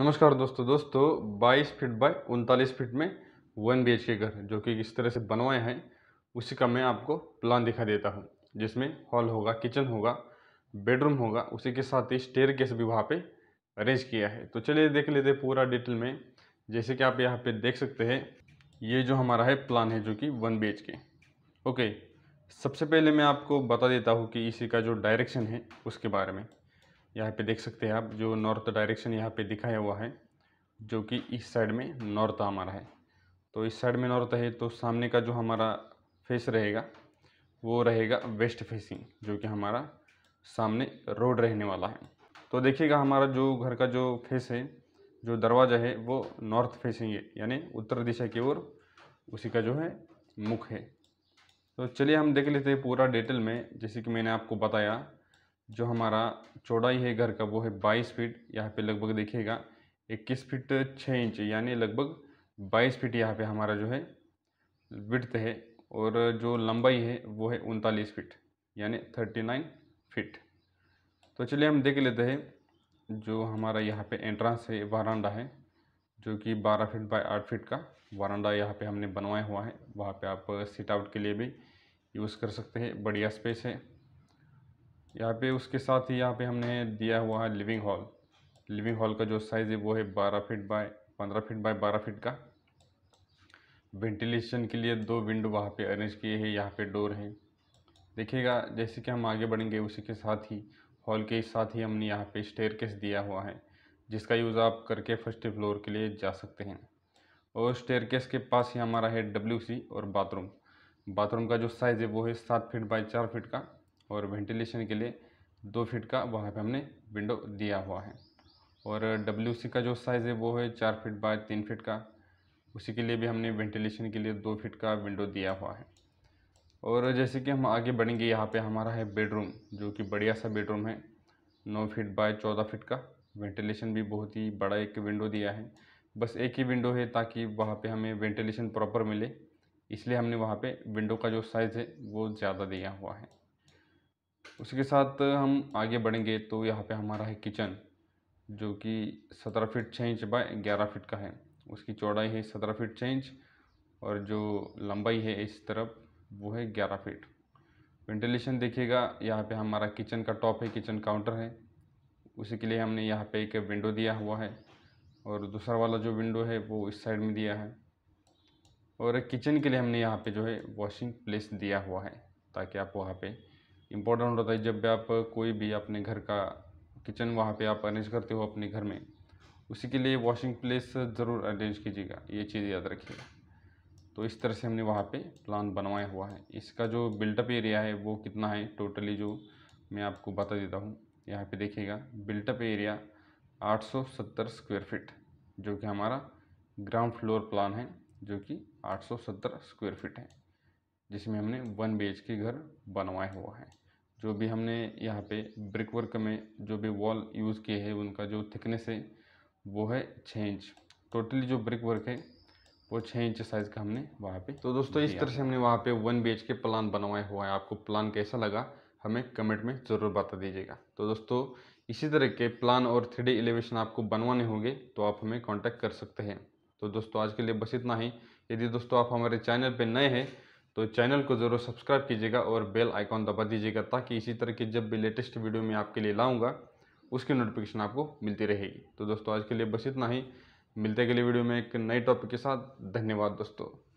नमस्कार दोस्तों दोस्तों 22 फीट बाय उनतालीस फीट में वन बी एच के घर जो कि किस तरह से बनवाए हैं उसी का मैं आपको प्लान दिखा देता हूँ जिसमें हॉल होगा किचन होगा बेडरूम होगा उसी के साथ ही स्टेयर केस भी वहाँ पे अरेंज किया है तो चलिए देख लेते पूरा डिटेल में जैसे कि आप यहाँ पे देख सकते हैं ये जो हमारा है प्लान है जो कि वन बी के ओके सबसे पहले मैं आपको बता देता हूँ कि इसी का जो डायरेक्शन है उसके बारे में यहाँ पे देख सकते हैं आप जो नॉर्थ डायरेक्शन यहाँ पे दिखाया हुआ है जो कि इस साइड में नॉर्थ हमारा है तो इस साइड में नॉर्थ है तो सामने का जो हमारा फेस रहेगा वो रहेगा वेस्ट फेसिंग जो कि हमारा सामने रोड रहने वाला है तो देखिएगा हमारा जो घर का जो फेस है जो दरवाज़ा है वो नॉर्थ फेसिंग है यानी उत्तर दिशा की ओर उसी का जो है मुख है तो चलिए हम देख लेते हैं पूरा डिटेल में जैसे कि मैंने आपको बताया जो हमारा चौड़ाई है घर का वो है बाईस फीट यहाँ पे लगभग देखिएगा इक्कीस फीट छः इंच यानी लगभग बाईस फीट यहाँ पे हमारा जो है विड्थ है और जो लंबाई है वो है उनतालीस फीट यानी थर्टी नाइन फीट तो चलिए हम देख लेते हैं जो हमारा यहाँ पे एंट्रेंस है वारांडा है जो कि बारह फीट बाय आठ फीट का वारांडा यहाँ पे हमने बनवाया हुआ है वहाँ पे आप सीट आउट के लिए भी यूज़ कर सकते हैं बढ़िया स्पेस है यहाँ पे उसके साथ ही यहाँ पे हमने दिया हुआ है लिविंग हॉल लिविंग हॉल का जो साइज़ है वो है बारह फिट बाय पंद्रह फिट बाय बारह फिट का वेंटिलेशन के लिए दो विंडो वहाँ पे अरेंज किए हैं यहाँ पे डोर है देखिएगा जैसे कि हम आगे बढ़ेंगे उसी के साथ ही हॉल के साथ ही हमने यहाँ पे स्टेयर दिया हुआ है जिसका यूज़ आप करके फर्स्ट फ्लोर के लिए जा सकते हैं और स्टेयर के पास ही हमारा है डब्ल्यू और बाथरूम बाथरूम का जो साइज़ है वो है सात फिट बाई चार फिट का और वेंटिलेशन के लिए दो फीट का वहाँ पे हमने विंडो दिया हुआ है और डब्ल्यू का जो साइज़ है वो है चार फीट बाय तीन फीट का उसी के लिए भी हमने वेंटिलेशन के लिए दो फीट का विंडो दिया हुआ है और जैसे कि हम आगे बढ़ेंगे यहाँ पे हमारा है बेडरूम जो कि बढ़िया सा बेडरूम है नौ फीट बाय चौदह फिट का वेंटिलेशन भी बहुत ही बड़ा एक विंडो दिया है बस एक ही विंडो है ताकि वहाँ पर हमें वेंटिलेशन प्रॉपर मिले इसलिए हमने वहाँ पर विंडो का जो साइज़ है वो ज़्यादा दिया हुआ है उसके साथ हम आगे बढ़ेंगे तो यहाँ पे हमारा है किचन जो कि सत्रह फीट छः इंच बाय ग्यारह फीट का है उसकी चौड़ाई है सत्रह फीट छः इंच और जो लंबाई है इस तरफ वो है ग्यारह फीट वेंटिलेशन देखिएगा यहाँ पे हमारा किचन का टॉप है किचन काउंटर है उसी के लिए हमने यहाँ पे एक विंडो दिया हुआ है और दूसरा वाला जो विंडो है वो इस साइड में दिया है और किचन के लिए हमने यहाँ पे जो है वॉशिंग प्लेस दिया हुआ है ताकि आप वहाँ पे इम्पोर्टेंट होता है जब भी आप कोई भी अपने घर का किचन वहाँ पे आप अरेंज करते हो अपने घर में उसी के लिए वॉशिंग प्लेस ज़रूर अरेंज कीजिएगा ये चीज़ याद रखिएगा तो इस तरह से हमने वहाँ पे प्लान बनवाया हुआ है इसका जो बिल्टअप एरिया है वो कितना है टोटली जो मैं आपको बता देता हूँ यहाँ पे देखिएगा बिल्टअप एरिया 870 स्क्वायर फीट जो कि हमारा ग्राउंड फ्लोर प्लान है जो कि 870 स्क्वायर फीट है जिसमें हमने वन बी एच के घर बनवाए हुआ है जो भी हमने यहाँ पे ब्रिक वर्क में जो भी वॉल यूज़ किए हैं उनका जो थिकनेस है वो है छः इंच टोटली जो ब्रिक वर्क है वो छः इंच साइज़ का हमने वहाँ पे तो दोस्तों इस तरह से हमने वहाँ पे वन बी के प्लान बनवाए हुआ है आपको प्लान कैसा लगा हमें कमेंट में ज़रूर बता दीजिएगा तो दोस्तों इसी तरह के प्लान और थ्री डी एलिवेशन आपको बनवाने होंगे तो आप हमें कॉन्टैक्ट कर सकते हैं तो दोस्तों आज के लिए बस इतना ही यदि दोस्तों आप हमारे चैनल पर नए हैं तो चैनल को ज़रूर सब्सक्राइब कीजिएगा और बेल आइकॉन दबा दीजिएगा ताकि इसी तरह की जब भी लेटेस्ट वीडियो मैं आपके लिए लाऊँगा उसकी नोटिफिकेशन आपको मिलती रहेगी तो दोस्तों आज के लिए बस इतना ही मिलते अगले वीडियो में एक नए टॉपिक के साथ धन्यवाद दोस्तों